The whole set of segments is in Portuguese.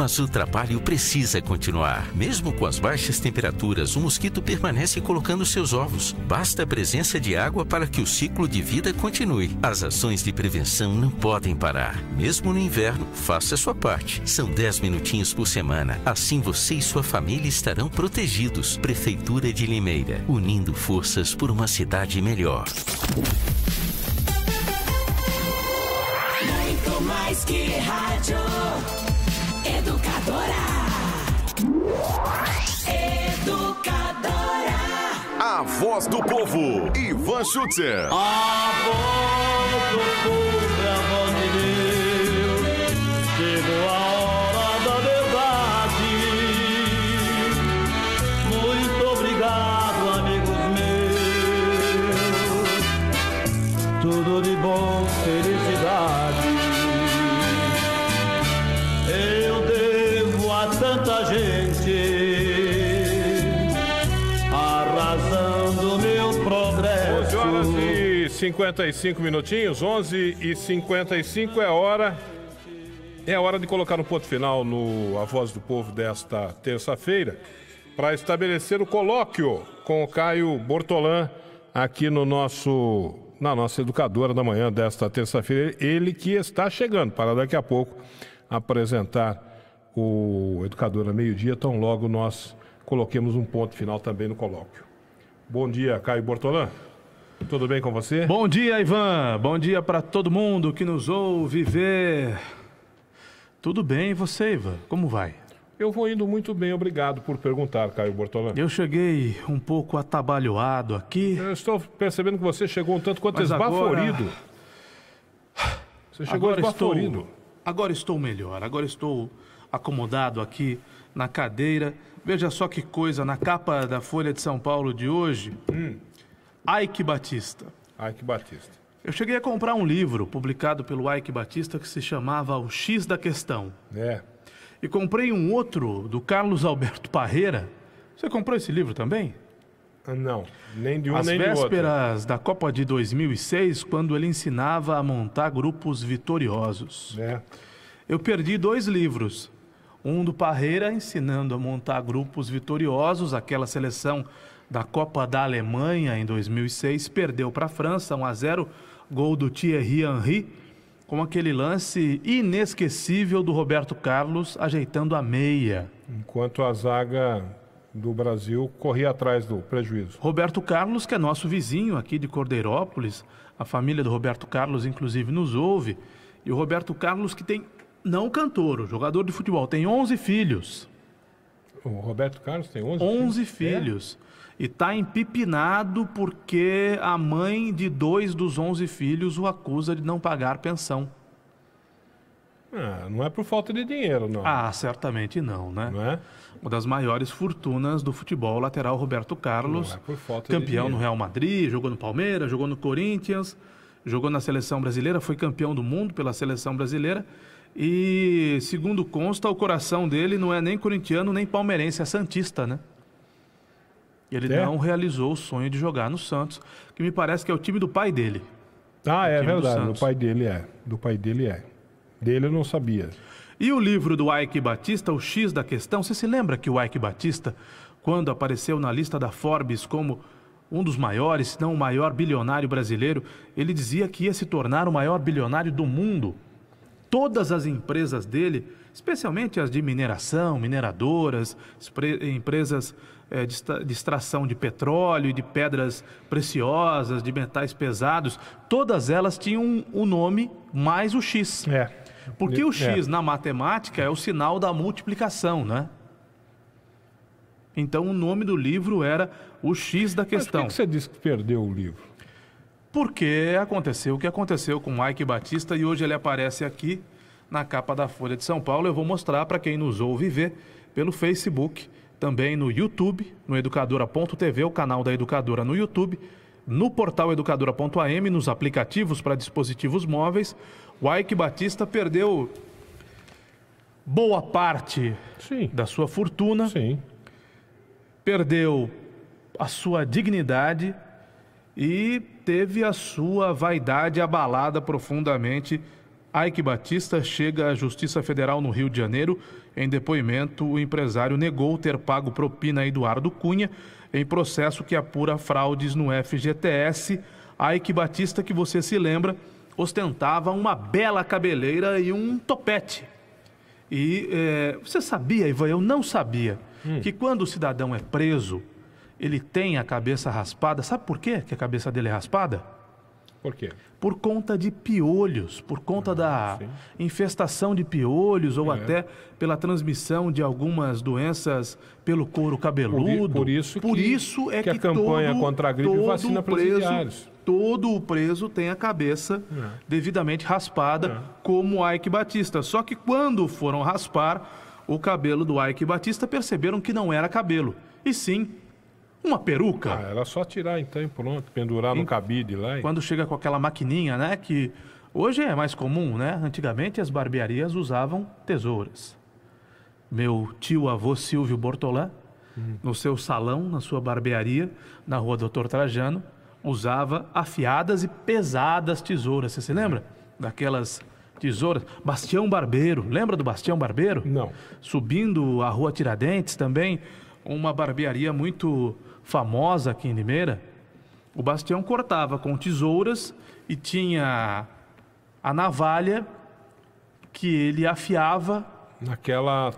mas o trabalho precisa continuar. Mesmo com as baixas temperaturas, o mosquito permanece colocando seus ovos. Basta a presença de água para que o ciclo de vida continue. As ações de prevenção não podem parar. Mesmo no inverno, faça sua parte. São 10 minutinhos por semana. Assim você e sua família estarão protegidos. Prefeitura de Limeira, unindo forças por uma cidade melhor. Muito mais que rádio. A voz do povo. Ivan Schutzer. A voz 55 minutinhos, 11 e 55 é hora. É hora de colocar um ponto final no A Voz do Povo desta terça-feira para estabelecer o colóquio com o Caio Bortolan aqui no nosso na nossa educadora da manhã desta terça-feira, ele que está chegando para daqui a pouco apresentar o educadora meio-dia, tão logo nós coloquemos um ponto final também no colóquio. Bom dia, Caio Bortolan. Tudo bem com você? Bom dia, Ivan. Bom dia para todo mundo que nos ouve ver. Tudo bem, e você, Ivan? Como vai? Eu vou indo muito bem, obrigado por perguntar, Caio Bortolano. Eu cheguei um pouco atabalhoado aqui. Eu estou percebendo que você chegou um tanto quanto Mas esbaforido. Agora... Você chegou agora esbaforido. Estou... Agora estou melhor, agora estou acomodado aqui na cadeira. Veja só que coisa, na capa da Folha de São Paulo de hoje. Hum Ike Batista. Ike Batista. Eu cheguei a comprar um livro publicado pelo Ike Batista que se chamava O X da Questão. É. E comprei um outro do Carlos Alberto Parreira. Você comprou esse livro também? Ah, não, nem de um As nem de outro. As vésperas da Copa de 2006, quando ele ensinava a montar grupos vitoriosos. É. Eu perdi dois livros. Um do Parreira ensinando a montar grupos vitoriosos, aquela seleção da Copa da Alemanha em 2006, perdeu para a França 1 a 0, gol do Thierry Henry, com aquele lance inesquecível do Roberto Carlos ajeitando a meia. Enquanto a zaga do Brasil corria atrás do prejuízo. Roberto Carlos, que é nosso vizinho aqui de Cordeirópolis, a família do Roberto Carlos inclusive nos ouve, e o Roberto Carlos que tem não cantor, jogador de futebol, tem 11 filhos. O Roberto Carlos tem 11, 11 filhos. filhos. É? e está empipinado porque a mãe de dois dos onze filhos o acusa de não pagar pensão. Ah, não é por falta de dinheiro, não. Ah, certamente não, né? Não é? Uma das maiores fortunas do futebol lateral Roberto Carlos. Não é por falta campeão no Real Madrid, jogou no Palmeiras, jogou no Corinthians, jogou na seleção brasileira, foi campeão do mundo pela seleção brasileira. E, segundo consta, o coração dele não é nem corintiano nem palmeirense, é santista, né? E ele é? não realizou o sonho de jogar no Santos, que me parece que é o time do pai dele. Ah, é, é verdade. Do, do pai dele é. Do pai dele é. Dele eu não sabia. E o livro do Ike Batista, O X da Questão, você se lembra que o Ike Batista, quando apareceu na lista da Forbes como um dos maiores, se não o maior bilionário brasileiro, ele dizia que ia se tornar o maior bilionário do mundo. Todas as empresas dele especialmente as de mineração, mineradoras, empresas é, de extração de petróleo, de pedras preciosas, de metais pesados, todas elas tinham o nome mais o X. É. Porque o é. X é. na matemática é o sinal da multiplicação, né? Então o nome do livro era o X da questão. Mas por que você disse que perdeu o livro? Porque aconteceu o que aconteceu com Mike Batista e hoje ele aparece aqui na capa da Folha de São Paulo. Eu vou mostrar para quem nos ouve ver pelo Facebook, também no YouTube, no educadora.tv, o canal da Educadora no YouTube, no portal educadora.am, nos aplicativos para dispositivos móveis. O Ike Batista perdeu boa parte Sim. da sua fortuna. Sim. Perdeu a sua dignidade e teve a sua vaidade abalada profundamente Ike Batista chega à Justiça Federal no Rio de Janeiro. Em depoimento, o empresário negou ter pago propina a Eduardo Cunha em processo que apura fraudes no FGTS. Ike Batista, que você se lembra, ostentava uma bela cabeleira e um topete. E é, você sabia, Ivan, eu não sabia, hum. que quando o cidadão é preso, ele tem a cabeça raspada. Sabe por quê que a cabeça dele é raspada? Por quê? Por conta de piolhos, por conta ah, da sim. infestação de piolhos ou é. até pela transmissão de algumas doenças pelo couro cabeludo. Por, por isso, por que, isso é que, que a campanha todo, contra a gripe vacina Preso, todo o preso tem a cabeça é. devidamente raspada, é. como Ike Batista. Só que quando foram raspar o cabelo do Ike Batista, perceberam que não era cabelo, e sim uma peruca? Ah, era só tirar então e pronto, pendurar no cabide lá. E... Quando chega com aquela maquininha, né? Que hoje é mais comum, né? Antigamente as barbearias usavam tesouras. Meu tio-avô Silvio Bortolã, hum. no seu salão, na sua barbearia, na rua Doutor Trajano, usava afiadas e pesadas tesouras. Você se lembra? Daquelas tesouras. Bastião Barbeiro, lembra do Bastião Barbeiro? Não. Subindo a rua Tiradentes também, uma barbearia muito famosa aqui em Limeira, o Bastião cortava com tesouras e tinha a navalha que ele afiava naquela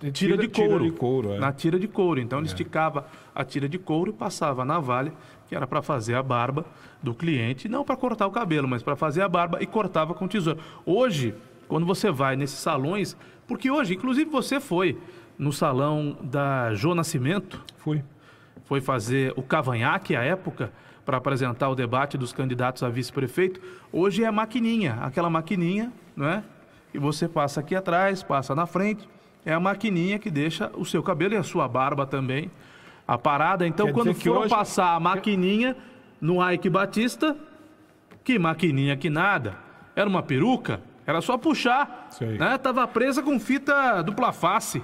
tira, tira de couro, tira de couro é. na tira de couro. Então ele é. esticava a tira de couro e passava a navalha que era para fazer a barba do cliente, não para cortar o cabelo, mas para fazer a barba e cortava com tesoura. Hoje, quando você vai nesses salões, porque hoje, inclusive você foi no salão da Jô Nascimento. Fui foi fazer o cavanhaque à época para apresentar o debate dos candidatos a vice-prefeito. Hoje é maquininha, aquela maquininha, não é? E você passa aqui atrás, passa na frente, é a maquininha que deixa o seu cabelo e a sua barba também a parada. Então, Quer quando for hoje... passar a maquininha no Ike Batista, que maquininha que nada, era uma peruca, era só puxar, né? Tava presa com fita dupla face.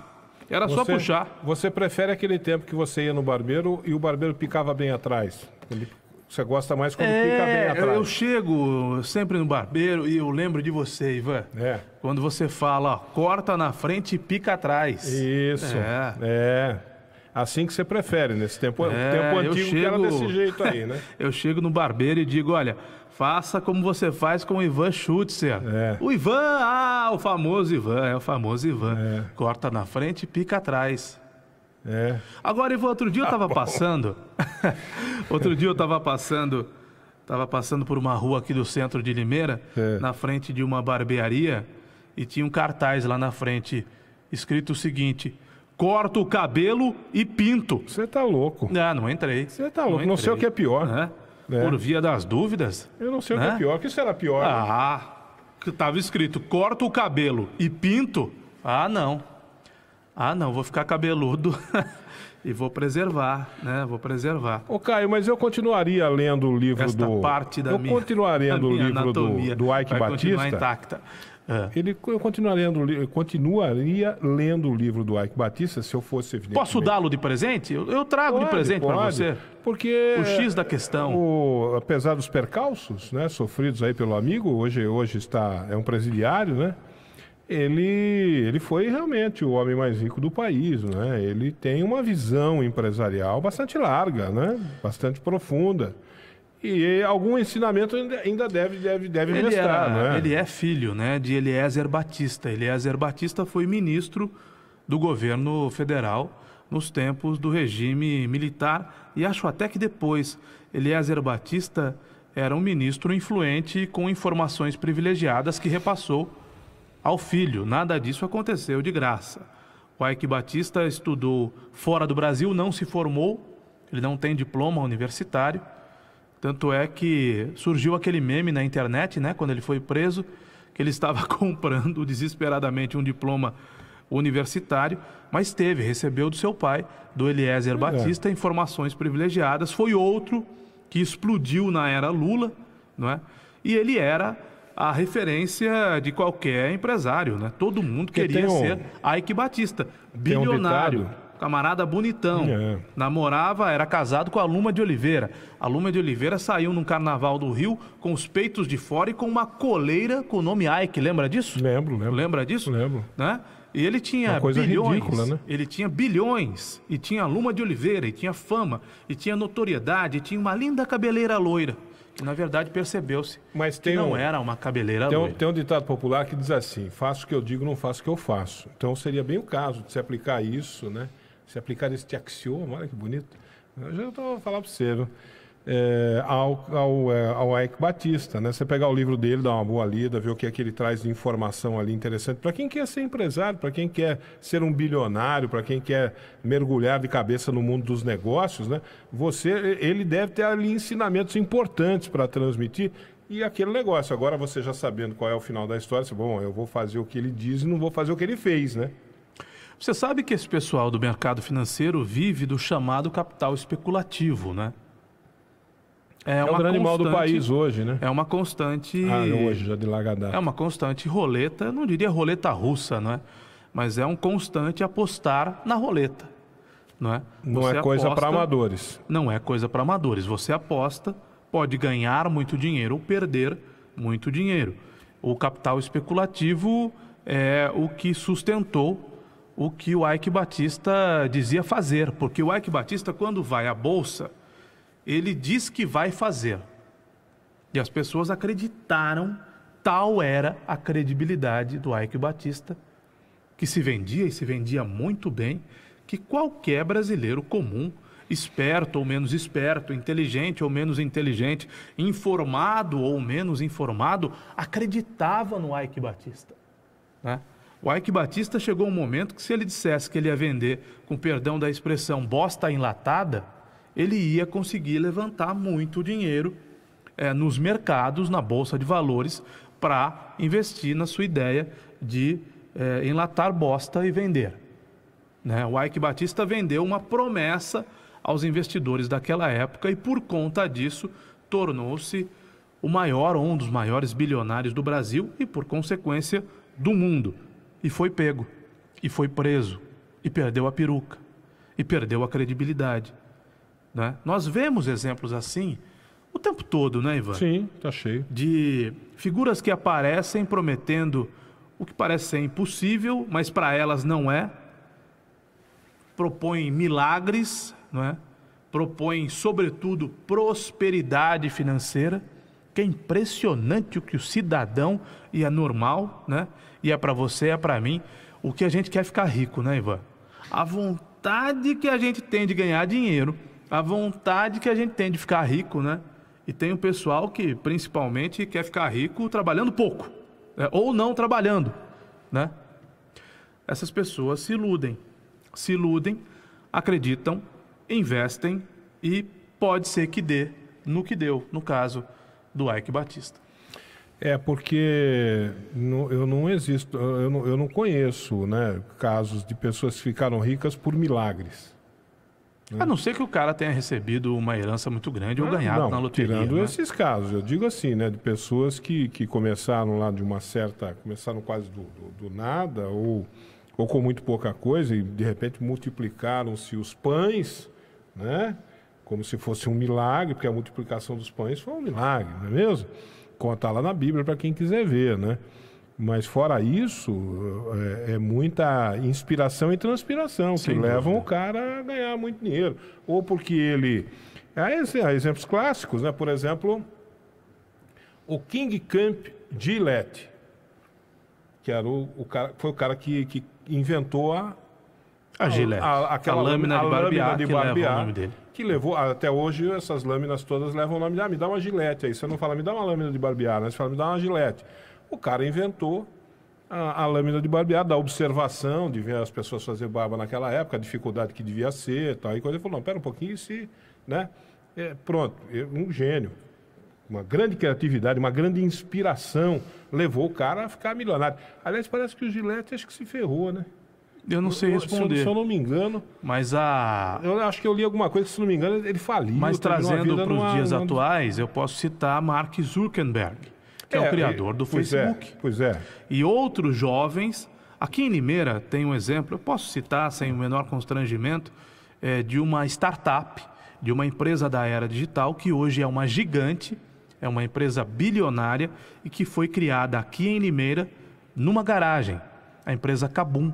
Era você, só puxar. Você prefere aquele tempo que você ia no barbeiro e o barbeiro picava bem atrás? Ele... Você gosta mais quando é, bem atrás. Eu chego sempre no barbeiro e eu lembro de você, Ivan. É. Quando você fala, ó, corta na frente e pica atrás. Isso. É. é. Assim que você prefere, nesse tempo, é, tempo antigo chego, que era desse jeito aí, né? eu chego no barbeiro e digo, olha, Faça como você faz com o Ivan Schutzer. É. O Ivan, ah, o famoso Ivan, é o famoso Ivan. É. Corta na frente, pica atrás. É. Agora, Ivan, outro dia eu estava ah, passando. outro dia eu estava passando. Tava passando por uma rua aqui do centro de Limeira, é. na frente de uma barbearia, e tinha um cartaz lá na frente, escrito o seguinte: corta o cabelo e pinto. Você tá louco. Ah, não entrei. Você tá louco, não, não sei o que é pior. né? É. Por via das dúvidas. Eu não sei né? o que é né? pior. O que será pior? Ah, que estava escrito corto o cabelo e pinto. Ah, não. Ah, não, vou ficar cabeludo. E vou preservar, né? Vou preservar. Ô, Caio, mas eu continuaria lendo o livro Esta do. parte da eu minha. Eu continuaria lendo o livro do, do Ike Vai Batista. Intacta. É. Ele, continuaria lendo, continuaria lendo o livro do Ike Batista se eu fosse. Posso dá-lo de presente? Eu, eu trago pode, de presente para você. Porque. O X da questão. O, apesar dos percalços né, sofridos aí pelo amigo, hoje, hoje está, é um presidiário, né? ele, ele foi realmente o homem mais rico do país, né? Ele tem uma visão empresarial bastante larga, né? Bastante profunda. E algum ensinamento ainda deve, deve, deve ele restar, era, é, né? Ele é filho né, de Eliezer Batista. Eliezer Batista foi ministro do governo federal nos tempos do regime militar e acho até que depois. Eliezer Batista era um ministro influente com informações privilegiadas que repassou ao filho. Nada disso aconteceu de graça. O Ike Batista estudou fora do Brasil, não se formou, ele não tem diploma universitário tanto é que surgiu aquele meme na internet, né, quando ele foi preso, que ele estava comprando desesperadamente um diploma universitário, mas teve, recebeu do seu pai, do Eliezer é. Batista, informações privilegiadas. Foi outro que explodiu na era Lula, não é? E ele era a referência de qualquer empresário, né? Todo mundo Porque queria um... ser Ike Batista, bilionário. Camarada bonitão. É. Namorava, era casado com a Luma de Oliveira. A Luma de Oliveira saiu num carnaval do Rio com os peitos de fora e com uma coleira com o nome Ike. Lembra disso? Lembro, lembro. Lembra disso? Lembro. Né? E ele tinha uma coisa bilhões. Ridícula, né? Ele tinha bilhões. E tinha Luma de Oliveira, e tinha fama, e tinha notoriedade, e tinha uma linda cabeleira loira. Que na verdade percebeu-se Mas tem que não um, era uma cabeleira tem loira. Tem um ditado popular que diz assim: faço o que eu digo, não faço o que eu faço. Então seria bem o caso de se aplicar isso, né? se aplicar este axioma, olha que bonito, eu já estou falando para você, viu? É, ao, ao, é, ao Ike Batista, né? Você pegar o livro dele, dar uma boa lida, ver o que é que ele traz de informação ali interessante. Para quem quer ser empresário, para quem quer ser um bilionário, para quem quer mergulhar de cabeça no mundo dos negócios, né? Você, ele deve ter ali ensinamentos importantes para transmitir e aquele negócio. Agora você já sabendo qual é o final da história, você, bom, eu vou fazer o que ele diz e não vou fazer o que ele fez, né? Você sabe que esse pessoal do mercado financeiro vive do chamado capital especulativo, né? É, é o grande mal do país hoje, né? É uma constante. Ah, hoje, já de lagadar. É uma constante roleta, não diria roleta russa, não é? Mas é um constante apostar na roleta. Não é, não é coisa para amadores. Não é coisa para amadores. Você aposta, pode ganhar muito dinheiro ou perder muito dinheiro. O capital especulativo é o que sustentou o que o Ike Batista dizia fazer, porque o Ike Batista, quando vai à Bolsa, ele diz que vai fazer. E as pessoas acreditaram, tal era a credibilidade do Ike Batista, que se vendia e se vendia muito bem, que qualquer brasileiro comum, esperto ou menos esperto, inteligente ou menos inteligente, informado ou menos informado, acreditava no Ike Batista. Né? O Ike Batista chegou um momento que se ele dissesse que ele ia vender, com perdão da expressão, bosta enlatada, ele ia conseguir levantar muito dinheiro é, nos mercados, na Bolsa de Valores, para investir na sua ideia de é, enlatar bosta e vender. Né? O Ike Batista vendeu uma promessa aos investidores daquela época e, por conta disso, tornou-se o maior, um dos maiores bilionários do Brasil e, por consequência, do mundo. E foi pego. E foi preso. E perdeu a peruca. E perdeu a credibilidade. Né? Nós vemos exemplos assim o tempo todo, né, Ivan? Sim, tá cheio. De figuras que aparecem prometendo o que parece ser impossível, mas para elas não é. Propõem milagres, não é? Propõem, sobretudo, prosperidade financeira, que é impressionante o que o cidadão, e é normal, né? e é para você, é para mim, o que a gente quer ficar rico, né, Ivan? A vontade que a gente tem de ganhar dinheiro, a vontade que a gente tem de ficar rico, né? E tem o pessoal que principalmente quer ficar rico trabalhando pouco, né? ou não trabalhando, né? Essas pessoas se iludem, se iludem, acreditam, investem e pode ser que dê no que deu, no caso do Ike Batista. É, porque não, eu não existo, eu não, eu não conheço né, casos de pessoas que ficaram ricas por milagres. Né? A não ser que o cara tenha recebido uma herança muito grande ah, ou ganhado não, na loteria. Tirando né? esses casos, eu digo assim, né? De pessoas que, que começaram lá de uma certa. começaram quase do, do, do nada, ou, ou com muito pouca coisa, e de repente multiplicaram-se os pães, né? Como se fosse um milagre, porque a multiplicação dos pães foi um milagre, não é mesmo? Conta lá na Bíblia para quem quiser ver, né? Mas fora isso, é, é muita inspiração e transpiração Sem que dúvida. levam o cara a ganhar muito dinheiro. Ou porque ele. Há exemplos clássicos, né? Por exemplo, o King Camp Gillette, que era o, o cara, foi o cara que, que inventou a, a, a, a, aquela a lâmina, de barbear, lâmina de barbear, que leva o nome dele que levou, até hoje essas lâminas todas levam o nome de, ah, me dá uma gilete aí. Você não fala, me dá uma lâmina de barbear, né? Você fala, me dá uma gilete. O cara inventou a, a, lâmina de barbear, da observação, de ver as pessoas fazer barba naquela época, a dificuldade que devia ser tal. E quando ele falou, não, pera um pouquinho, se. Né? É, pronto, um gênio. Uma grande criatividade, uma grande inspiração levou o cara a ficar milionário. Aliás, parece que o Gillette acho que se ferrou, né? Eu não sei responder. Se eu, se eu, não me engano. Mas a. Eu acho que eu li alguma coisa, se não me engano, ele faliu. Mas trazendo para os dias numa... atuais, eu posso citar Mark Zuckerberg, que é, é o criador do pois é, Facebook. É, pois é. E outros jovens. Aqui em Limeira tem um exemplo, eu posso citar sem o menor constrangimento, é, de uma startup, de uma empresa da era digital, que hoje é uma gigante, é uma empresa bilionária e que foi criada aqui em Limeira, numa garagem, a empresa Cabum.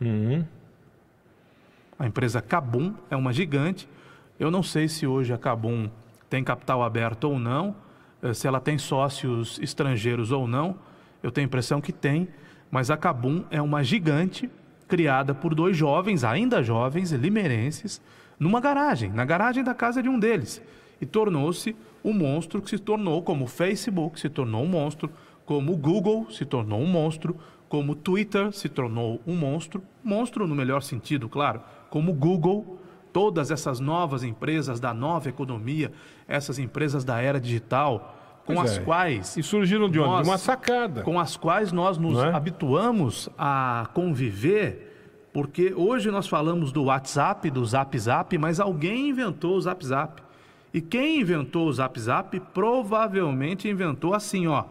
Uhum. A empresa Cabum é uma gigante. Eu não sei se hoje a Cabum tem capital aberto ou não, eh, se ela tem sócios estrangeiros ou não. Eu tenho a impressão que tem, mas a Cabum é uma gigante criada por dois jovens, ainda jovens, limerenses, numa garagem, na garagem da casa de um deles. E tornou-se o um monstro que se tornou, como o Facebook se tornou um monstro, como o Google se tornou um monstro, como Twitter se tornou um monstro, monstro no melhor sentido, claro, como Google, todas essas novas empresas da nova economia, essas empresas da era digital, com pois as é. quais. E surgiram de onde? Numa de uma sacada. Com as quais nós nos é? habituamos a conviver, porque hoje nós falamos do WhatsApp, do Zap Zap, mas alguém inventou o Zap Zap. E quem inventou o Zap Zap provavelmente inventou assim, ó,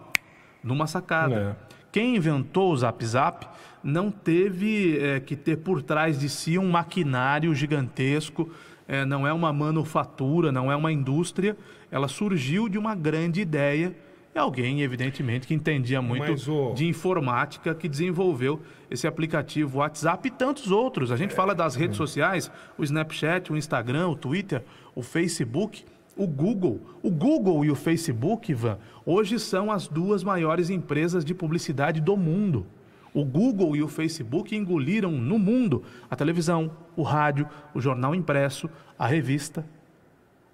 numa sacada. É. Quem inventou o Zap Zap não teve é, que ter por trás de si um maquinário gigantesco, é, não é uma manufatura, não é uma indústria. Ela surgiu de uma grande ideia. É alguém, evidentemente, que entendia é, muito Mas, oh... de informática, que desenvolveu esse aplicativo WhatsApp e tantos outros. A gente é... fala das redes é. sociais, o Snapchat, o Instagram, o Twitter, o Facebook o Google. O Google e o Facebook, Ivan, hoje são as duas maiores empresas de publicidade do mundo. O Google e o Facebook engoliram no mundo a televisão, o rádio, o jornal impresso, a revista,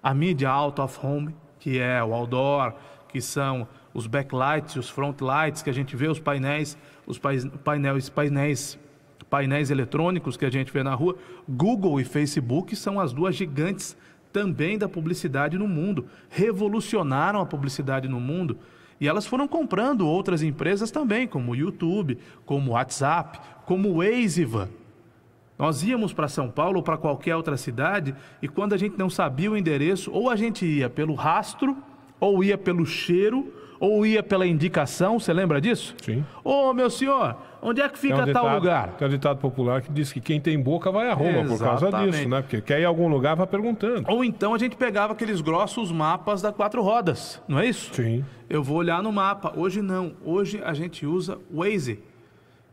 a mídia out of home, que é o outdoor, que são os backlights, os frontlights que a gente vê, os painéis, os painéis, painéis, painéis eletrônicos que a gente vê na rua. Google e Facebook são as duas gigantes também da publicidade no mundo, revolucionaram a publicidade no mundo. E elas foram comprando outras empresas também, como o YouTube, como o WhatsApp, como o Waziva. Nós íamos para São Paulo ou para qualquer outra cidade e quando a gente não sabia o endereço, ou a gente ia pelo rastro, ou ia pelo cheiro, ou ia pela indicação, você lembra disso? Sim. Ô, oh, meu senhor, Onde é que fica um ditado, tal lugar? Tem um ditado popular que diz que quem tem boca vai a Roma Exatamente. por causa disso, né? Porque quer ir a algum lugar, vai perguntando. Ou então a gente pegava aqueles grossos mapas da quatro rodas, não é isso? Sim. Eu vou olhar no mapa. Hoje não. Hoje a gente usa Waze,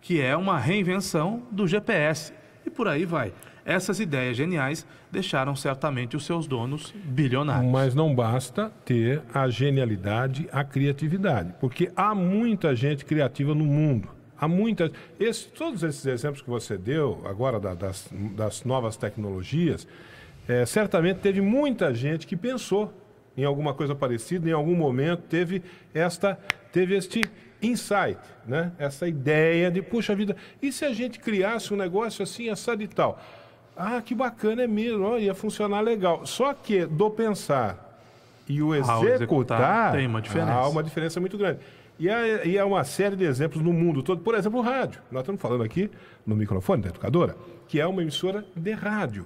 que é uma reinvenção do GPS. E por aí vai. Essas ideias geniais deixaram certamente os seus donos bilionários. Mas não basta ter a genialidade, a criatividade, porque há muita gente criativa no mundo. Há muitas. Esse, todos esses exemplos que você deu agora da, das, das novas tecnologias, é, certamente teve muita gente que pensou em alguma coisa parecida, em algum momento teve esta, teve este insight, né? Essa ideia de puxa vida, e se a gente criasse um negócio assim, assado e tal? Ah, que bacana é mesmo, ó, ia funcionar legal. Só que do pensar e o ah, executar, executar tem uma diferença. há uma diferença muito grande. E há, é, e há, é uma série de exemplos no mundo todo. Por exemplo, o rádio. Nós estamos falando aqui no microfone da educadora, que é uma emissora de rádio.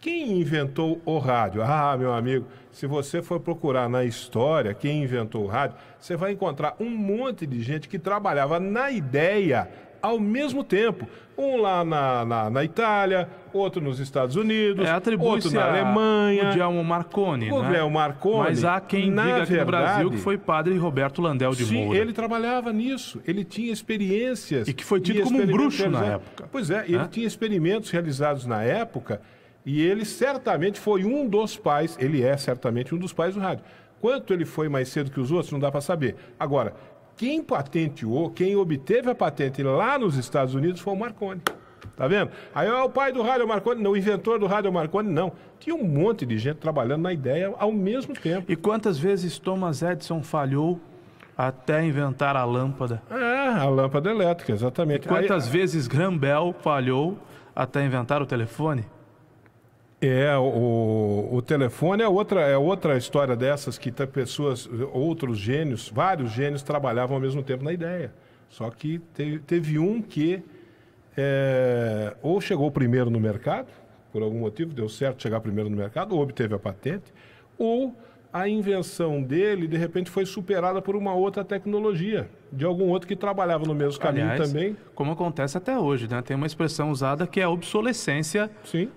Quem inventou o rádio? Ah, meu amigo, se você for procurar na história quem inventou o rádio, você vai encontrar um monte de gente que trabalhava na ideia ao mesmo tempo. Um lá na, na, na Itália, outro nos Estados Unidos, é, outro na Alemanha. O Guglielmo Marconi, o né? Marconi. Mas há quem na diga verdade, aqui no Brasil que foi padre Roberto Landel de sim, Moura. ele trabalhava nisso. Ele tinha experiências... E que foi tido como um bruxo na época. Pois é, ele é? tinha experimentos realizados na época e ele certamente foi um dos pais, ele é certamente um dos pais do rádio. Quanto ele foi mais cedo que os outros, não dá para saber. Agora, quem patenteou, quem obteve a patente lá nos Estados Unidos foi o Marconi. Tá vendo? Aí é o pai do rádio é Marconi, não, o inventor do rádio é Marconi, não. Tinha um monte de gente trabalhando na ideia ao mesmo tempo. E quantas vezes Thomas Edison falhou até inventar a lâmpada? É, a lâmpada elétrica, exatamente. E quantas Aí... vezes Graham Bell falhou até inventar o telefone? É, o, o telefone é outra, é outra história dessas que tá pessoas, outros gênios, vários gênios trabalhavam ao mesmo tempo na ideia. Só que teve, teve um que é, ou chegou primeiro no mercado, por algum motivo, deu certo chegar primeiro no mercado, ou obteve a patente, ou a invenção dele, de repente, foi superada por uma outra tecnologia, de algum outro que trabalhava no mesmo caminho Aliás, também. Como acontece até hoje, né? Tem uma expressão usada que é a obsolescência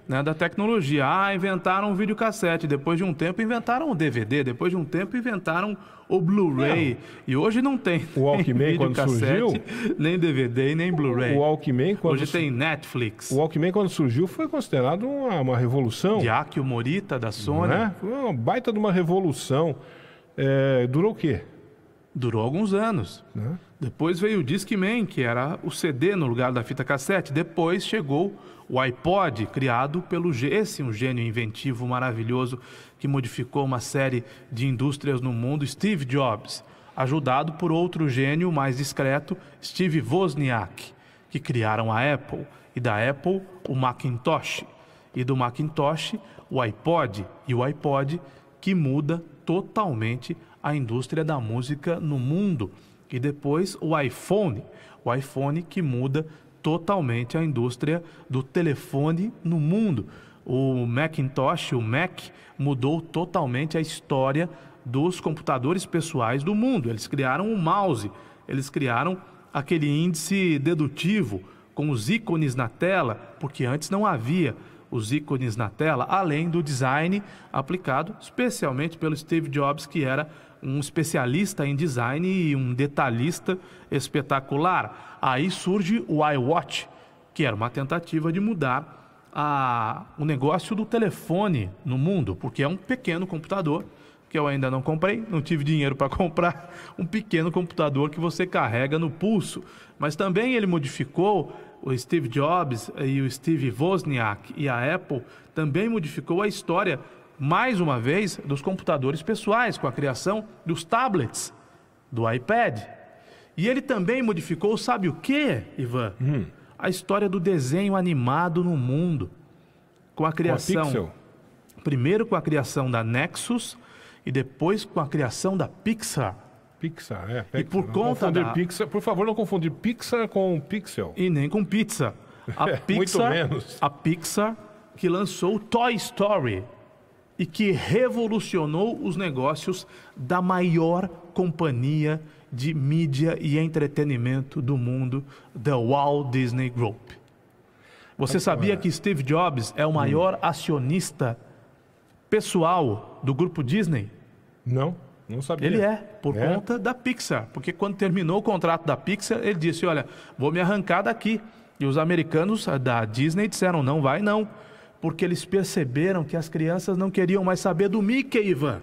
né, da tecnologia. Ah, inventaram um videocassete, depois de um tempo inventaram o um DVD, depois de um tempo inventaram o Blu-ray. E hoje não tem. O Walkman quando cassete, surgiu, nem DVD, nem Blu-ray. O Walkman quando Hoje tem Netflix. O Walkman quando surgiu foi considerado uma, uma revolução. De Akio Morita da Sony. Né? Foi uma baita de uma revolução. É, durou o quê? Durou alguns anos. Né? Depois veio o Discman, que era o CD no lugar da fita cassete. Depois chegou o iPod, criado pelo esse um gênio inventivo maravilhoso que modificou uma série de indústrias no mundo, Steve Jobs, ajudado por outro gênio mais discreto, Steve Wozniak, que criaram a Apple e da Apple o Macintosh e do Macintosh o iPod e o iPod que muda totalmente a indústria da música no mundo e depois o iPhone, o iPhone que muda totalmente a indústria do telefone no mundo. O Macintosh, o Mac, mudou totalmente a história dos computadores pessoais do mundo. Eles criaram o mouse, eles criaram aquele índice dedutivo com os ícones na tela, porque antes não havia os ícones na tela, além do design aplicado especialmente pelo Steve Jobs, que era um especialista em design e um detalhista espetacular. Aí surge o iWatch, que era uma tentativa de mudar a, o negócio do telefone no mundo, porque é um pequeno computador que eu ainda não comprei, não tive dinheiro para comprar, um pequeno computador que você carrega no pulso. Mas também ele modificou o Steve Jobs e o Steve Wozniak e a Apple também modificou a história mais uma vez, dos computadores pessoais, com a criação dos tablets, do iPad. E ele também modificou, sabe o que, Ivan? Hum. A história do desenho animado no mundo. Com a criação. Com a primeiro com a criação da Nexus e depois com a criação da Pixar. Pixar, é. Pixar. E por não conta da... Pixar, por favor, não confundir Pixar com Pixel. E nem com pizza. A Pixar, Muito menos. A Pixar que lançou o Toy Story, e que revolucionou os negócios da maior companhia de mídia e entretenimento do mundo, The Walt Disney Group. Você sabia é. que Steve Jobs é o hum. maior acionista pessoal do grupo Disney? Não, não sabia. Ele é, por é? conta da Pixar. Porque quando terminou o contrato da Pixar, ele disse: Olha, vou me arrancar daqui. E os americanos ah, da Disney disseram: Não vai, não porque eles perceberam que as crianças não queriam mais saber do Mickey, Ivan.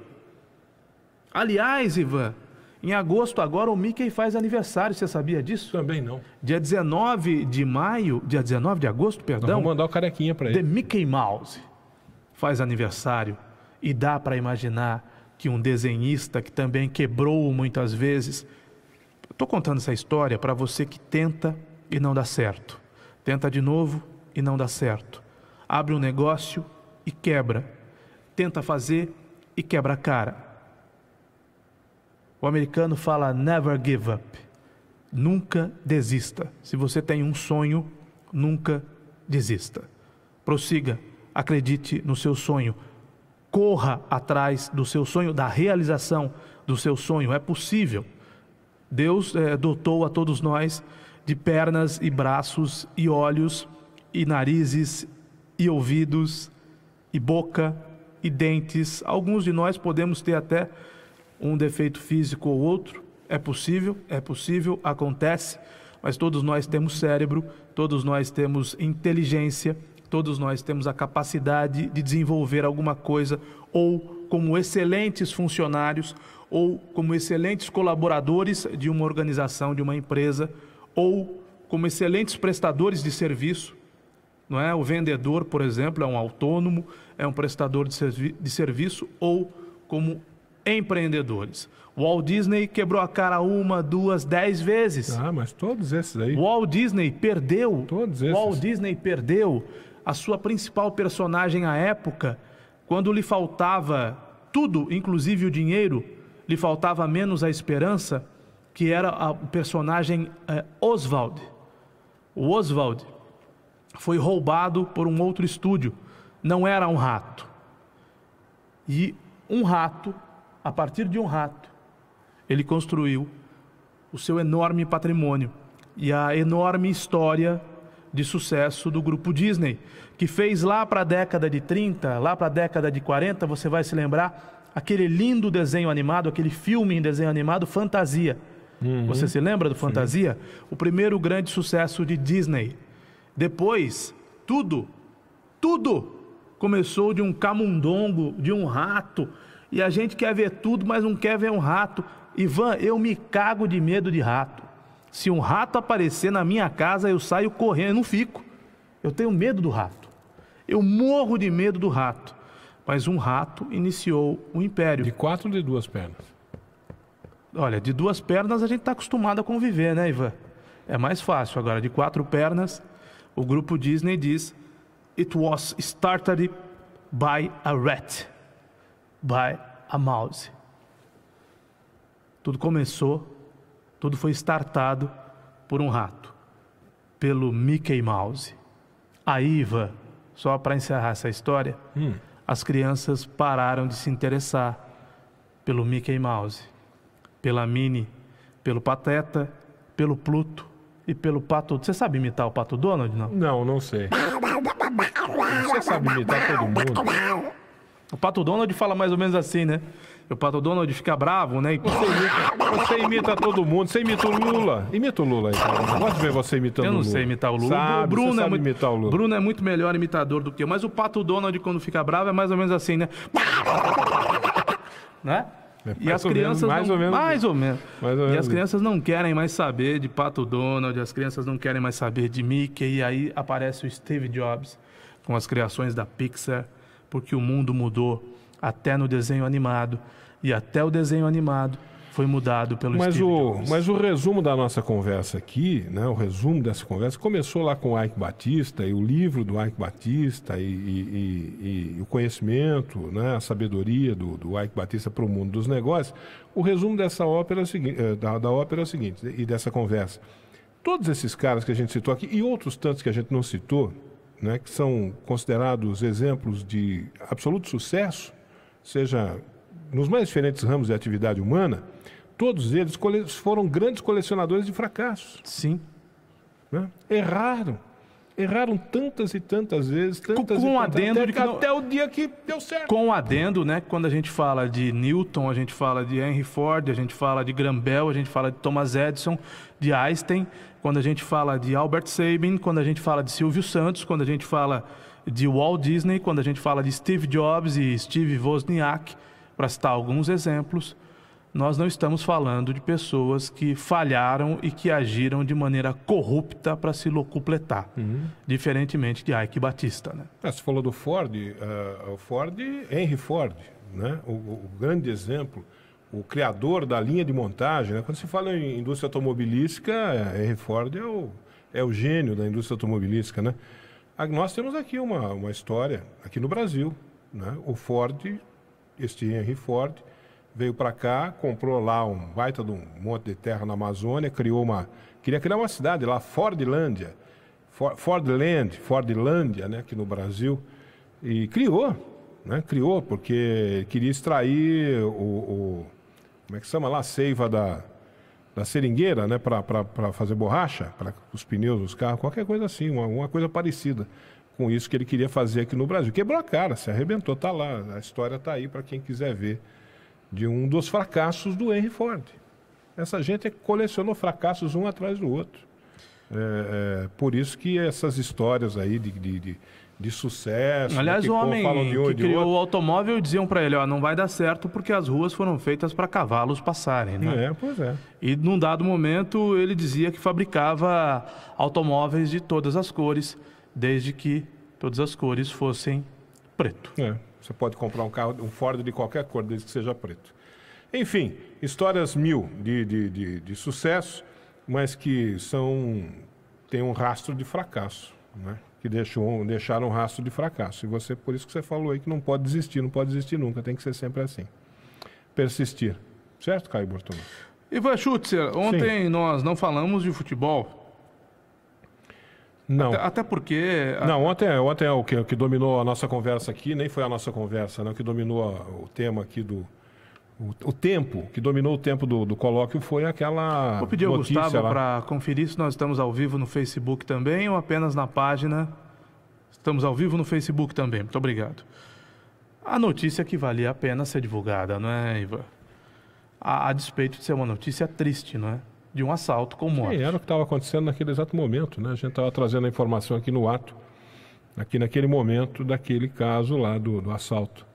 Aliás, Ivan, em agosto agora o Mickey faz aniversário, você sabia disso? Também não. Dia 19 de maio, dia 19 de agosto, perdão. Não, vou mandar o carequinha para ele. The Mickey Mouse faz aniversário e dá para imaginar que um desenhista que também quebrou muitas vezes. Estou contando essa história para você que tenta e não dá certo. Tenta de novo e não dá certo abre um negócio e quebra, tenta fazer e quebra a cara. O americano fala never give up. Nunca desista. Se você tem um sonho, nunca desista. Prossiga, acredite no seu sonho. Corra atrás do seu sonho, da realização do seu sonho. É possível. Deus é, dotou a todos nós de pernas e braços e olhos e narizes e ouvidos e boca e dentes. Alguns de nós podemos ter até um defeito físico ou outro. É possível, é possível, acontece, mas todos nós temos cérebro, todos nós temos inteligência, todos nós temos a capacidade de desenvolver alguma coisa ou como excelentes funcionários ou como excelentes colaboradores de uma organização, de uma empresa, ou como excelentes prestadores de serviço, não é? O vendedor, por exemplo, é um autônomo, é um prestador de, servi de serviço ou como empreendedores. Walt Disney quebrou a cara uma, duas, dez vezes. Ah, mas todos esses aí. Walt Disney perdeu. Todos esses. Walt Disney perdeu a sua principal personagem à época, quando lhe faltava tudo, inclusive o dinheiro, lhe faltava menos a esperança, que era o personagem eh, Oswald. O Oswald foi roubado por um outro estúdio. Não era um rato. E um rato, a partir de um rato, ele construiu o seu enorme patrimônio e a enorme história de sucesso do grupo Disney, que fez lá para a década de 30, lá para a década de 40, você vai se lembrar, aquele lindo desenho animado, aquele filme em desenho animado, Fantasia. Uhum. Você se lembra do Fantasia? Sim. O primeiro grande sucesso de Disney. Depois, tudo, tudo começou de um camundongo, de um rato. E a gente quer ver tudo, mas não quer ver um rato. Ivan, eu me cago de medo de rato. Se um rato aparecer na minha casa, eu saio correndo, eu não fico. Eu tenho medo do rato. Eu morro de medo do rato. Mas um rato iniciou o um império. De quatro ou de duas pernas? Olha, de duas pernas a gente está acostumado a conviver, né, Ivan? É mais fácil. Agora, de quatro pernas, o grupo Disney diz: It was started by a rat, by a mouse. Tudo começou, tudo foi startado por um rato, pelo Mickey Mouse. A Iva, só para encerrar essa história, hum. as crianças pararam de se interessar pelo Mickey Mouse, pela Minnie, pelo Pateta, pelo Pluto e pelo Pato. Você sabe imitar o Pato Donald, não? Não, não sei. Você sabe imitar todo mundo. O Pato Donald fala mais ou menos assim, né? O Pato Donald fica bravo, né? E você, imita, você imita todo mundo. Você imita o Lula. Imita o Lula aí, cara. Eu gosto de ver você imitando o Lula. Eu não sei imitar o Lula. Sabe, Você é sabe é muito, o Lula. Bruno é muito melhor imitador do que eu. Mas o Pato Donald, quando fica bravo, é mais ou menos assim, né? né? É, e as crianças menos, mais, não, ou menos, mais ou menos. Mais ou menos. E as crianças não querem mais saber de Pato Donald, as crianças não querem mais saber de Mickey. E aí aparece o Steve Jobs com as criações da Pixar, porque o mundo mudou até no desenho animado. E até o desenho animado foi mudado pelo mas Steve o, Jones. Mas o resumo da nossa conversa aqui, né, o resumo dessa conversa, começou lá com o Ike Batista e o livro do Ike Batista e, e, e, e o conhecimento, né, a sabedoria do, do Ike Batista para o mundo dos negócios. O resumo dessa ópera é eh, da, da ópera é o seguinte, e dessa conversa. Todos esses caras que a gente citou aqui e outros tantos que a gente não citou, né, que são considerados exemplos de absoluto sucesso, seja nos mais diferentes ramos de atividade humana, todos eles foram grandes colecionadores de fracassos. Sim. Né? Erraram. Erraram tantas e tantas vezes, tantas com, e tantas, adendo até, não... até o dia que deu certo. Com o adendo, né? Quando a gente fala de Newton, a gente fala de Henry Ford, a gente fala de Graham Bell, a gente fala de Thomas Edison, de Einstein, quando a gente fala de Albert Sabin, quando a gente fala de Silvio Santos, quando a gente fala de Walt Disney, quando a gente fala de Steve Jobs e Steve Wozniak, para citar alguns exemplos, nós não estamos falando de pessoas que falharam e que agiram de maneira corrupta para se locupletar, uhum. diferentemente de Ike Batista. Né? Ah, você falou do Ford, uh, o Ford, Henry Ford, né? o, o grande exemplo o criador da linha de montagem. Né? Quando se fala em indústria automobilística, eh, Henry Ford é o, é o gênio da indústria automobilística. Né? Nós temos aqui uma, uma história, aqui no Brasil. Né? O Ford este Henry Ford veio para cá, comprou lá um baita de um monte de terra na Amazônia, criou uma. Queria criar uma cidade lá, Fordlândia. Fordland, Fordlândia, né, aqui no Brasil. E criou, né? Criou, porque queria extrair o, o como é que chama lá? A seiva da, da seringueira, né? Para fazer borracha, para os pneus dos carros, qualquer coisa assim, uma, uma coisa parecida com isso que ele queria fazer aqui no Brasil. Quebrou a cara, se arrebentou, está lá. A história está aí para quem quiser ver de um dos fracassos do Henry Ford. Essa gente é colecionou fracassos um atrás do outro. É, é, por isso que essas histórias aí de, de, de, de sucesso... Aliás, né, o homem que outro, criou o automóvel diziam para ele, ó, não vai dar certo porque as ruas foram feitas para cavalos passarem, né? É, pois é. E num dado momento ele dizia que fabricava automóveis de todas as cores desde que todas as cores fossem preto. É, você pode comprar um carro, um Ford de qualquer cor, desde que seja preto. Enfim, histórias mil de, de, de, de sucesso, mas que são têm um rastro de fracasso, né? que deixou, deixaram um rastro de fracasso. E você, por isso que você falou aí que não pode desistir, não pode desistir nunca, tem que ser sempre assim. Persistir. Certo, Caio Bortolo? Ivan Schutzer, ontem Sim. nós não falamos de futebol, não. Até, até porque. Não, ontem, é, ontem é o, que, o que dominou a nossa conversa aqui, nem foi a nossa conversa, né? o que dominou o tema aqui do. O, o tempo, que dominou o tempo do, do colóquio foi aquela. Vou pedir ao Gustavo para conferir se nós estamos ao vivo no Facebook também ou apenas na página. Estamos ao vivo no Facebook também, muito obrigado. A notícia que valia a pena ser divulgada, não é, Ivan? A, a despeito de ser uma notícia triste, não é? de um assalto com morte. Sim, era o que estava acontecendo naquele exato momento, né? A gente estava trazendo a informação aqui no ato, aqui naquele momento daquele caso lá do, do assalto.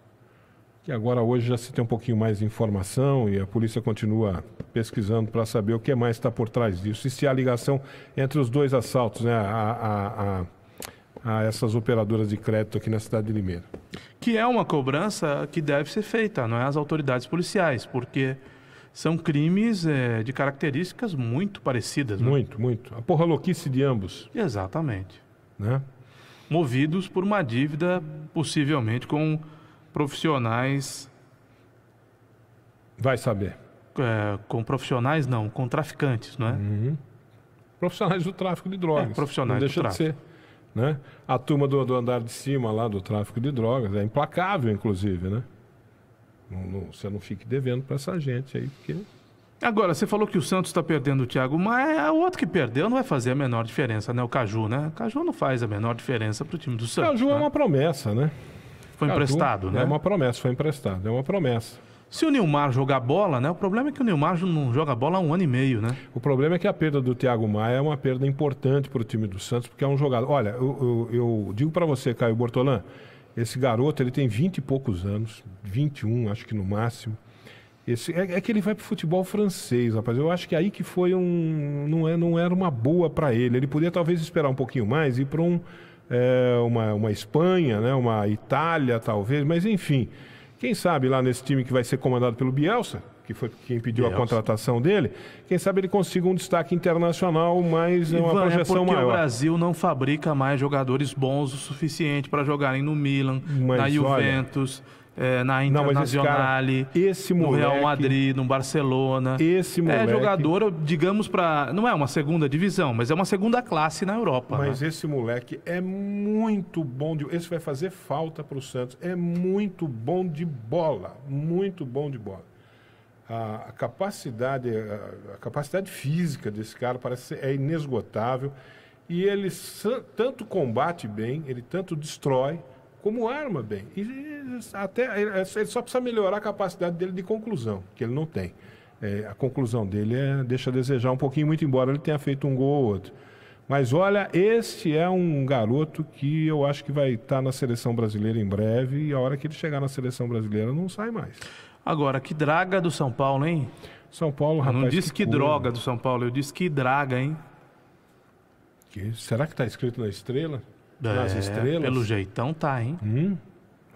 Que agora hoje já se tem um pouquinho mais de informação e a polícia continua pesquisando para saber o que mais está por trás disso. E se há ligação entre os dois assaltos, né? a, a, a a essas operadoras de crédito aqui na cidade de Limeira. Que é uma cobrança que deve ser feita, não é? As autoridades policiais, porque são crimes é, de características muito parecidas. Né? Muito, muito. A porra louquice de ambos. Exatamente. Né? Movidos por uma dívida, possivelmente com profissionais. Vai saber. É, com profissionais, não, com traficantes, não é? Uhum. Profissionais do tráfico de drogas. É, profissionais não deixa do tráfico. de ser. Né? A turma do, do andar de cima lá do tráfico de drogas é implacável, inclusive, né? Não, não, você não fique devendo para essa gente aí, porque. Agora, você falou que o Santos está perdendo o Thiago, mas é, é o outro que perdeu não vai fazer a menor diferença, né? O Caju, né? O Caju não faz a menor diferença para o time do Santos. Caju é né? é uma promessa, né? Foi Caju emprestado, é né? É uma promessa, foi emprestado, é uma promessa. Se o Nilmar jogar bola, né? O problema é que o Nilmar não joga bola há um ano e meio, né? O problema é que a perda do Thiago Maia é uma perda importante para o time do Santos, porque é um jogador. Olha, eu, eu, eu digo para você, Caio Bortolan, esse garoto, ele tem 20 e poucos anos, 21, acho que no máximo. Esse, é, é que ele vai para o futebol francês, rapaz. Eu acho que aí que foi um. Não, é, não era uma boa para ele. Ele podia talvez esperar um pouquinho mais e ir para um, é, uma, uma Espanha, né? uma Itália, talvez, mas enfim. Quem sabe lá nesse time que vai ser comandado pelo Bielsa, que foi quem pediu Deus. a contratação dele, quem sabe ele consiga um destaque internacional, mas é Ivan, uma é projeção é maior. O Brasil não fabrica mais jogadores bons o suficiente para jogarem no Milan, mas na Juventus. Olha... É, na Internazionale, esse, esse no Real Madrid, no Barcelona. Esse é, moleque, é jogador, digamos para, não é uma segunda divisão, mas é uma segunda classe na Europa. Mas né? esse moleque é muito bom de, esse vai fazer falta para o Santos. É muito bom de bola, muito bom de bola a, capacidade, a, a, capacidade física desse cara parece ser, é inesgotável. E ele tanto combate bem, ele tanto destrói, como arma bem. E até é, ele só precisa melhorar a capacidade dele de conclusão, que ele não tem. É, a conclusão dele é, deixa a desejar um pouquinho, muito embora ele tenha feito um gol ou outro. Mas olha, este é um garoto que eu acho que vai estar na seleção brasileira em breve, e a hora que ele chegar na seleção brasileira não sai mais. Agora, que draga do São Paulo, hein? São Paulo, rapaz. Eu não disse que, que droga do São Paulo, eu disse que draga, hein? Que? Será que tá escrito na estrela? É, estrelas? Pelo jeitão tá, hein? Hum,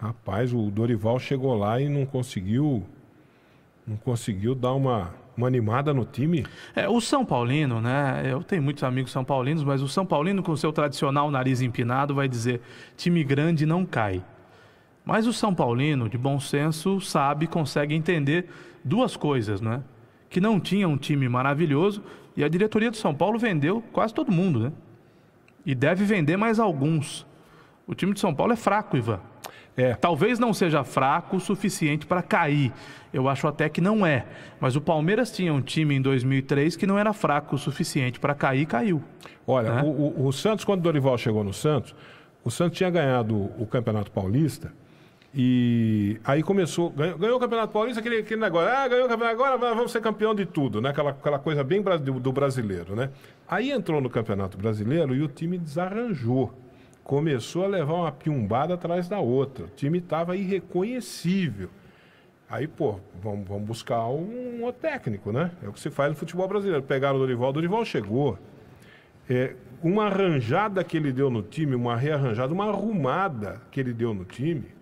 rapaz, o Dorival chegou lá e não conseguiu. Não conseguiu dar uma, uma animada no time. É, o São Paulino, né? Eu tenho muitos amigos são paulinos, mas o São Paulino, com seu tradicional nariz empinado, vai dizer: time grande não cai. Mas o São Paulino, de bom senso, sabe, consegue entender duas coisas, né? Que não tinha um time maravilhoso e a diretoria do São Paulo vendeu quase todo mundo, né? E deve vender mais alguns. O time de São Paulo é fraco, Ivan. É. Talvez não seja fraco o suficiente para cair. Eu acho até que não é. Mas o Palmeiras tinha um time em 2003 que não era fraco o suficiente para cair e caiu. Olha, né? o, o, o Santos, quando o Dorival chegou no Santos, o Santos tinha ganhado o Campeonato Paulista e aí começou, ganhou, ganhou o Campeonato Paulista, aquele, aquele negócio, ah, ganhou o campeonato, agora vamos ser campeão de tudo, né? Aquela, aquela coisa bem do, do brasileiro, né? Aí entrou no Campeonato Brasileiro e o time desarranjou. Começou a levar uma piumbada atrás da outra. O time estava irreconhecível. Aí, pô, vamos, vamos buscar um, um, técnico, né? É o que se faz no futebol brasileiro. Pegaram o Dorival, o Dorival chegou. É, uma arranjada que ele deu no time, uma rearranjada, uma arrumada que ele deu no time,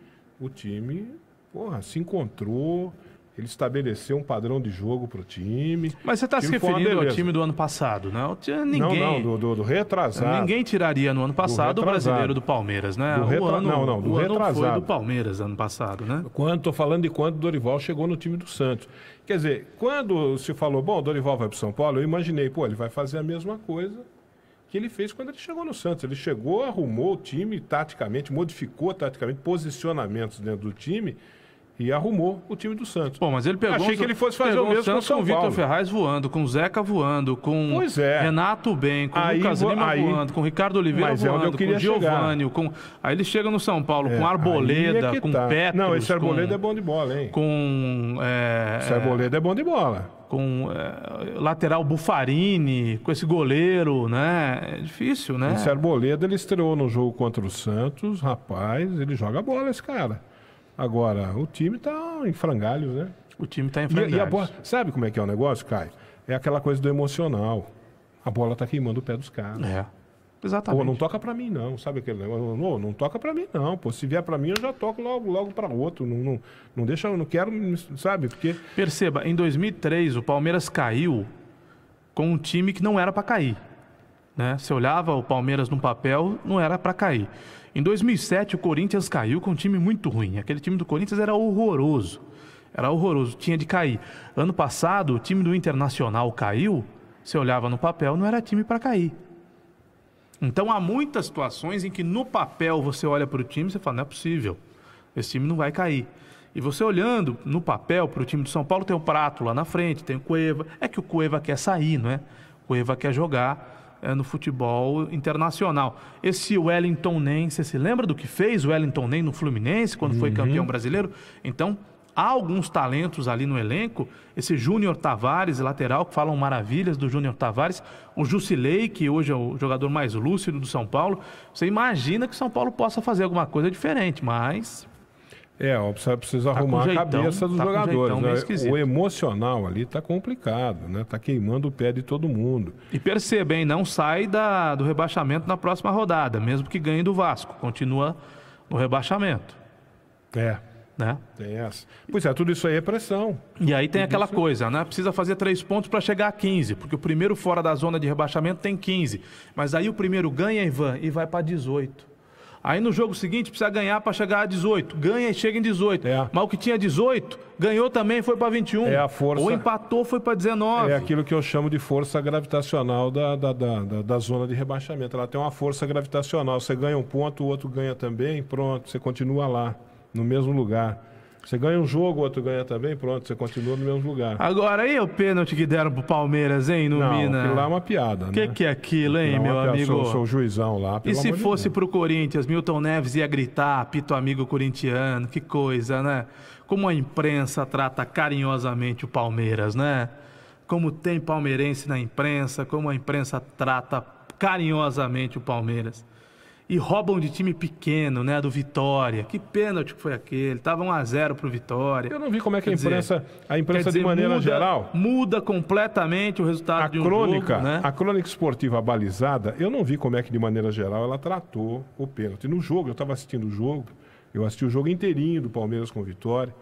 o time porra, se encontrou. Ele estabeleceu um padrão de jogo para o time. Mas você está se referindo ao time do ano passado, né? Ninguém, não, não, do, do, do, retrasado. Ninguém tiraria no ano passado o brasileiro do Palmeiras, né? Do retra... ano, não, não, do o retrasado. foi do Palmeiras ano passado, né? Quando, falando de quando o Dorival chegou no time do Santos. Quer dizer, quando se falou, bom, o Dorival vai para São Paulo, eu imaginei, pô, ele vai fazer a mesma coisa que ele fez quando ele chegou no Santos. Ele chegou, arrumou o time taticamente, modificou taticamente posicionamentos dentro do time e arrumou o time do Santos. Bom, mas ele pegou. Achei um, que ele fosse fazer o mesmo o Santos com o São com Vitor Ferraz voando, com o Zeca voando, com é. Renato Bem, com aí, Lucas Lima aí, voando, com Ricardo Oliveira mas é voando, é eu com Giovanni, com aí ele chega no São Paulo é, é com Arboleda, é tá. com Petros. Não, esse Arboleda com, é bom de bola, hein? Com é, esse é, Arboleda é bom de bola. Com lateral Bufarini, com esse goleiro, né? É difícil, né? Esse Arboleda ele estreou no jogo contra o Santos, rapaz, ele joga bola esse cara. Agora, o time está em frangalhos, né? O time está em frangalhos. E, e, a bola, sabe como é que é o negócio, Caio? É aquela coisa do emocional. A bola está queimando o pé dos caras. É. Exatamente. Pô, não toca para mim não, sabe aquele negócio? Não, não toca para mim não, pô, se vier para mim eu já toco logo, logo para outro, não, não, não deixa, eu não quero, sabe? Porque Perceba, em 2003 o Palmeiras caiu com um time que não era para cair, né? Você olhava o Palmeiras no papel, não era para cair. Em 2007, o Corinthians caiu com um time muito ruim. Aquele time do Corinthians era horroroso. Era horroroso, tinha de cair. Ano passado, o time do Internacional caiu. Você olhava no papel, não era time para cair. Então há muitas situações em que no papel você olha para o time e você fala, não é possível, esse time não vai cair. E você olhando no papel para o time do São Paulo, tem o Prato lá na frente, tem o Cueva. É que o Cueva quer sair, não é? O Cueva quer jogar é, no futebol internacional. Esse Wellington Nem, você se lembra do que fez o Wellington Nem no Fluminense quando uhum. foi campeão brasileiro? Então, há alguns talentos ali no elenco. Esse Júnior Tavares, lateral, que falam maravilhas do Júnior Tavares. O Jusilei, que hoje é o jogador mais lúcido do São Paulo. Você imagina que o São Paulo possa fazer alguma coisa diferente, mas é, precisa tá arrumar jeitão, a cabeça dos tá jogadores. Né? o emocional ali está complicado, né? Está queimando o pé de todo mundo. E perceba, hein, não sai da, do rebaixamento na próxima rodada, mesmo que ganhe do Vasco. Continua no rebaixamento. É. Né? Tem essa. Pois é, tudo isso aí é pressão. E aí tem tudo aquela isso... coisa, né? Precisa fazer três pontos para chegar a 15, porque o primeiro fora da zona de rebaixamento tem 15. Mas aí o primeiro ganha, Ivan, e vai para 18. Aí no jogo seguinte precisa ganhar para chegar a 18. Ganha e chega em 18. É. Mas o que tinha 18, ganhou também foi para 21. É a força. Ou empatou foi para 19. É aquilo que eu chamo de força gravitacional da, da, da, da, da zona de rebaixamento. Ela tem uma força gravitacional. Você ganha um ponto, o outro ganha também, pronto, você continua lá, no mesmo lugar. Você ganha um jogo, o outro ganha também, pronto, você continua no mesmo lugar. Agora, e o pênalti que deram pro Palmeiras, hein, no não, aquilo lá é uma piada, né? O que, que é aquilo, hein, é meu piada, amigo? Sou, sou juizão lá, E se fosse Deus. pro Corinthians, Milton Neves ia gritar, apito amigo corintiano, que coisa, né? Como a imprensa trata carinhosamente o Palmeiras, né? Como tem palmeirense na imprensa, como a imprensa trata carinhosamente o Palmeiras e roubam de time pequeno, né? Do Vitória. Que pênalti que foi aquele. Tava 1 a 0 pro Vitória. Eu não vi como é que a imprensa, dizer, a imprensa dizer, de maneira muda, geral muda completamente o resultado a de um crônica, jogo, né? A crônica esportiva balizada, eu não vi como é que de maneira geral ela tratou o pênalti. No jogo, eu estava assistindo o jogo, eu assisti o jogo inteirinho do Palmeiras com Vitória.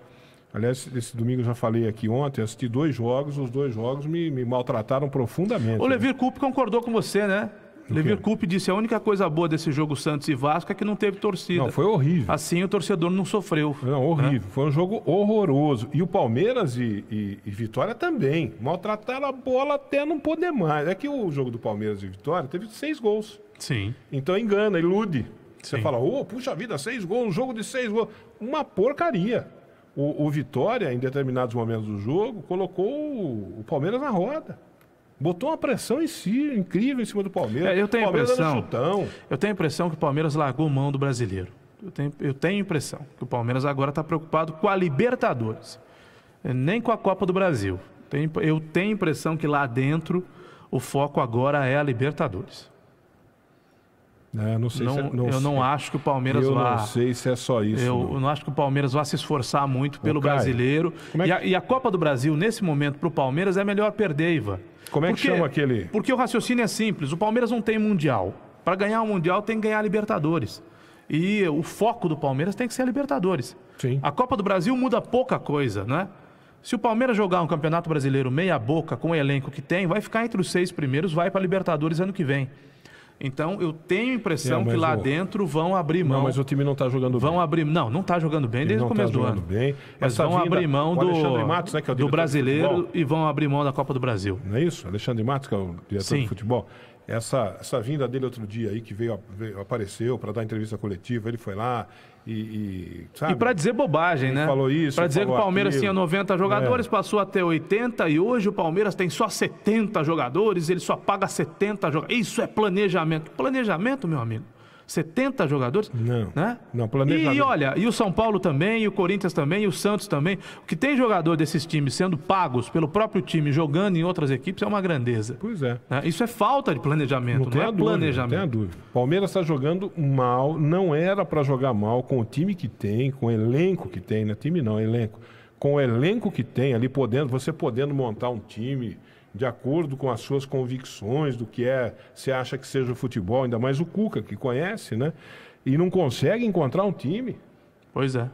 Aliás, esse domingo eu já falei aqui ontem, assisti dois jogos, os dois jogos me, me maltrataram profundamente. O né? Levir né? concordou com você, né? Levir Coupe disse a única coisa boa desse jogo Santos e Vasco é que não teve torcida. Não, foi horrível. Assim o torcedor não sofreu. Não, né? horrível. Né? Foi um jogo horroroso. E o Palmeiras e, e, e, Vitória também. Maltrataram a bola até não poder mais. É que o jogo do Palmeiras e Vitória teve seis gols. Sim. Então engana, ilude. Você fala, ô, oh, puxa vida, seis gols, um jogo de seis gols. Uma porcaria. O, o Vitória, em determinados momentos do jogo, colocou o, o Palmeiras na roda botou uma pressão em si, incrível em cima do Palmeiras. É, eu tenho impressão. Eu tenho a impressão que o Palmeiras largou mão do brasileiro. Eu tenho, eu tenho a impressão que o Palmeiras agora está preocupado com a Libertadores, eh, nem com a Copa do Brasil. Eu tenho a impressão que lá dentro o foco agora é a Libertadores. É, não sei não, se é, não eu sei. não acho que o Palmeiras eu vá. Eu não sei se é só isso. Eu não. não, acho que o Palmeiras vá se esforçar muito pelo Ô, brasileiro. É que... e, a, e, a, Copa do Brasil, nesse momento, para o Palmeiras é melhor perder, Ivan. Como é porque, que chama aquele? Porque o raciocínio é simples: o Palmeiras não tem Mundial. Para ganhar o Mundial, tem que ganhar a Libertadores. E o foco do Palmeiras tem que ser a Libertadores. Sim. A Copa do Brasil muda pouca coisa, né? Se o Palmeiras jogar um Campeonato Brasileiro meia-boca com o elenco que tem, vai ficar entre os seis primeiros, vai para a Libertadores ano que vem. Então eu tenho a impressão é, que lá o... dentro vão abrir mão. Não, mas o time não está jogando vão bem. Abrir... Não, não está jogando bem desde o tá começo tá do ano. Bem. Mas Essa vão vinda, abrir mão do, Matos, né, é do brasileiro do e vão abrir mão da Copa do Brasil. Não é isso? Alexandre Matos, que é o diretor Sim. de futebol essa, essa vinda dele outro dia aí, que veio, veio apareceu para dar entrevista coletiva, ele foi lá, e, e, e para dizer bobagem, Ele né? Falou isso. Para dizer que o Palmeiras aquilo. tinha 90 jogadores, é. passou até 80 e hoje o Palmeiras tem só 70 jogadores, ele só paga 70 jogadores. Isso é planejamento. Planejamento, meu amigo. 70 jogadores? Não. Né? Não, planejamento. E, e olha, e o São Paulo também, e o Corinthians também, e o Santos também. O que tem jogador desses times sendo pagos pelo próprio time, jogando em outras equipes, é uma grandeza. Pois é. Né? Isso é falta de planejamento, não, não é dúvida, planejamento. Não tem a dúvida. Palmeiras está jogando mal, não era para jogar mal com o time que tem, com o elenco que tem, né? Time não, elenco. Com o elenco que tem ali, podendo, você podendo montar um time de acordo com as suas convicções do que é, se acha que seja o futebol, ainda mais o Cuca, que conhece, né? E não consegue encontrar um time. Pois é.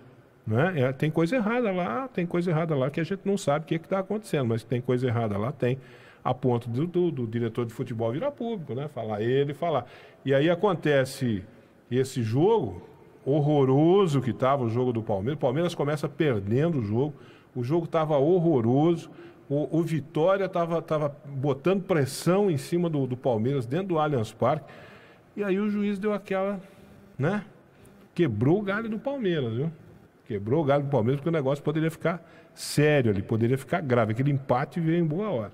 Né? É, tem coisa errada lá, tem coisa errada lá que a gente não sabe o que é está acontecendo, mas tem coisa errada lá, tem. A ponto do, do, do, diretor de futebol virar público, né? Falar ele, falar. E aí acontece esse jogo horroroso que estava o jogo do Palmeiras. O Palmeiras começa perdendo o jogo. O jogo estava horroroso. O, o Vitória estava botando pressão em cima do, do Palmeiras dentro do Allianz Parque. E aí o juiz deu aquela, né? Quebrou o galho do Palmeiras, viu? Quebrou o galho do Palmeiras, porque o negócio poderia ficar sério ali, poderia ficar grave. Aquele empate veio em boa hora.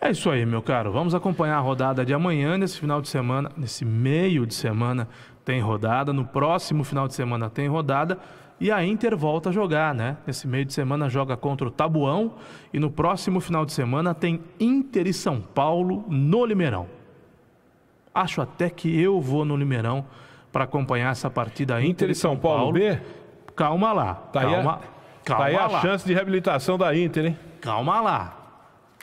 É isso aí, meu caro. Vamos acompanhar a rodada de amanhã, nesse final de semana, nesse meio de semana tem rodada. No próximo final de semana tem rodada. E a Inter volta a jogar, né? Nesse meio de semana joga contra o Tabuão e no próximo final de semana tem Inter e São Paulo no Limeirão. Acho até que eu vou no Limeirão para acompanhar essa partida Inter, Inter e São, São Paulo, Paulo. B? Calma lá. Tá calma, aí a, calma tá aí a lá. chance de reabilitação da Inter, hein? Calma lá.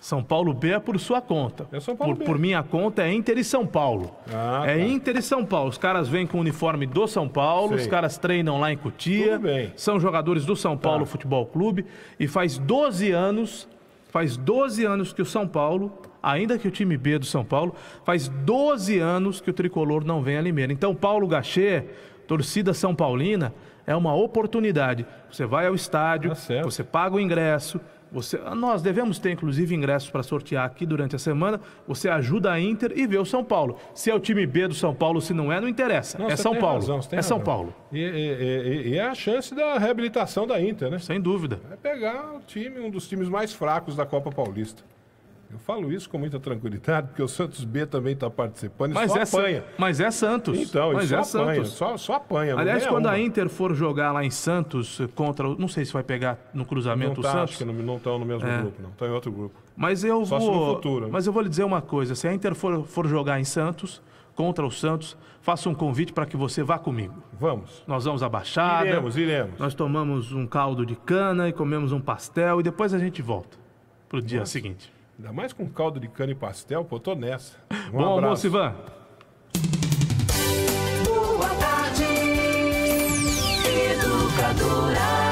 São Paulo B é por sua conta. É São Paulo por, B. por minha conta é Inter e São Paulo. Ah, é tá. Inter e São Paulo. Os caras vêm com o uniforme do São Paulo, Sei. os caras treinam lá em Cotia. São jogadores do São Paulo tá. Futebol Clube. E faz 12 anos, faz 12 anos que o São Paulo, ainda que o time B é do São Paulo, faz 12 anos que o tricolor não vem a Limeira. Então, Paulo Gachê, torcida São Paulina, é uma oportunidade. Você vai ao estádio, tá você paga o ingresso você, nós devemos ter, inclusive, ingressos para sortear aqui durante a semana. Você ajuda a Inter e vê o São Paulo. Se é o time B do São Paulo, se não é, não interessa. É, é, São Paulo. Razão, é São Paulo. é São Paulo. E, é a chance da reabilitação da Inter, né? Sem dúvida. É pegar o time, um dos times mais fracos da Copa Paulista. Eu falo isso com muita tranquilidade, porque o Santos B também está participando mas só é apanha. Mas é Santos. Então, mas só é apanha, Santos. Só, só apanha. Aliás, é quando uma. a Inter for jogar lá em Santos contra. Não sei se vai pegar no cruzamento não tá, o Santos. Acho que não estão no mesmo é. grupo, não. Estão tá em outro grupo. Mas eu só vou. Futuro, mas eu vou lhe dizer uma coisa: se a Inter for, for jogar em Santos, contra o Santos, faça um convite para que você vá comigo. Vamos. Nós vamos à Baixada. Iremos, iremos. Nós tomamos um caldo de cana e comemos um pastel e depois a gente volta para o dia Nossa. seguinte. Ainda mais com caldo de cana e pastel, pô, tô nessa. Um Bom abraço. almoço, Ivan. Boa tarde, educadora.